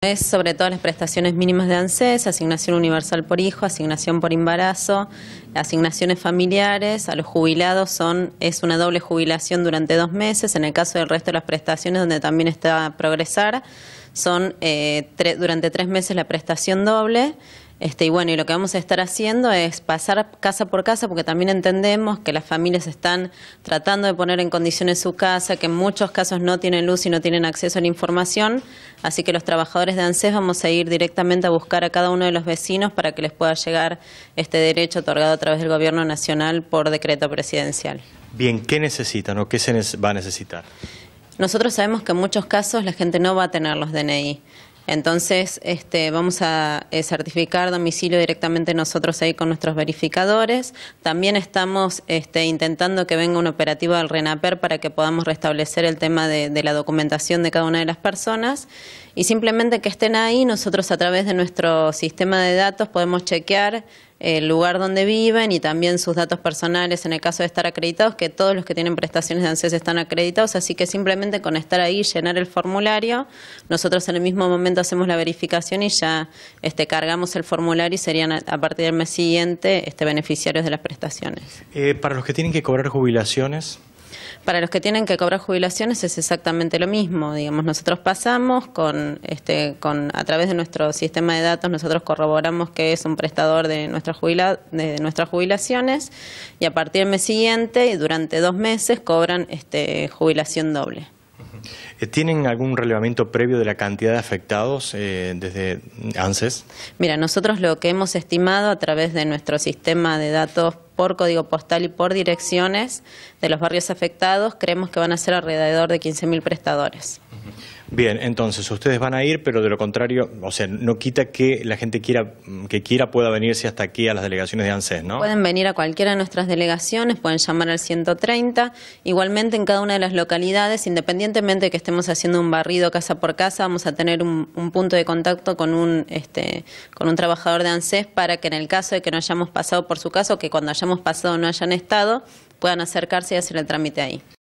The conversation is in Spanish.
Es sobre todo las prestaciones mínimas de ANSES, asignación universal por hijo, asignación por embarazo, asignaciones familiares, a los jubilados son, es una doble jubilación durante dos meses, en el caso del resto de las prestaciones donde también está progresar, son eh, durante tres meses la prestación doble, este, y bueno, y lo que vamos a estar haciendo es pasar casa por casa, porque también entendemos que las familias están tratando de poner en condiciones su casa, que en muchos casos no tienen luz y no tienen acceso a la información. Así que los trabajadores de ANSES vamos a ir directamente a buscar a cada uno de los vecinos para que les pueda llegar este derecho otorgado a través del Gobierno Nacional por decreto presidencial. Bien, ¿qué necesitan o qué se va a necesitar? Nosotros sabemos que en muchos casos la gente no va a tener los DNI. Entonces, este, vamos a eh, certificar domicilio directamente nosotros ahí con nuestros verificadores. También estamos este, intentando que venga un operativo al RENAPER para que podamos restablecer el tema de la documentación de cada una de las personas y simplemente que estén ahí, nosotros a través de nuestro sistema de datos podemos chequear eh, el lugar donde viven y también sus datos personales en el caso de estar acreditados, que todos los que tienen prestaciones de ANSES están acreditados, así que simplemente con estar ahí, llenar el formulario, nosotros en el mismo momento hacemos la verificación y ya este, cargamos el formulario y serían a partir del mes siguiente este, beneficiarios de las prestaciones. Eh, para los que tienen que cobrar jubilaciones, para los que tienen que cobrar jubilaciones es exactamente lo mismo, digamos, nosotros pasamos este, con a través de nuestro sistema de datos nosotros corroboramos que es un prestador de nuestra de nuestras jubilaciones y a partir del mes siguiente y durante dos meses cobran este, jubilación doble. Eh, ¿Tienen algún relevamiento previo de la cantidad de afectados eh, desde ANSES? Mira, nosotros lo que hemos estimado a través de nuestro sistema de datos por código postal y por direcciones de los barrios afectados. Creemos que van a ser alrededor de 15.000 prestadores. Bien, entonces ustedes van a ir, pero de lo contrario, o sea, no quita que la gente quiera que quiera pueda venirse hasta aquí a las delegaciones de ANSES, ¿no? Pueden venir a cualquiera de nuestras delegaciones, pueden llamar al 130. Igualmente en cada una de las localidades, independientemente de que estemos haciendo un barrido casa por casa, vamos a tener un, punto de contacto con un este, con un trabajador de ANSES para que en el caso de que no hayamos pasado por su caso, que cuando hayamos pasado no hayan estado, puedan acercarse y hacer el trámite ahí.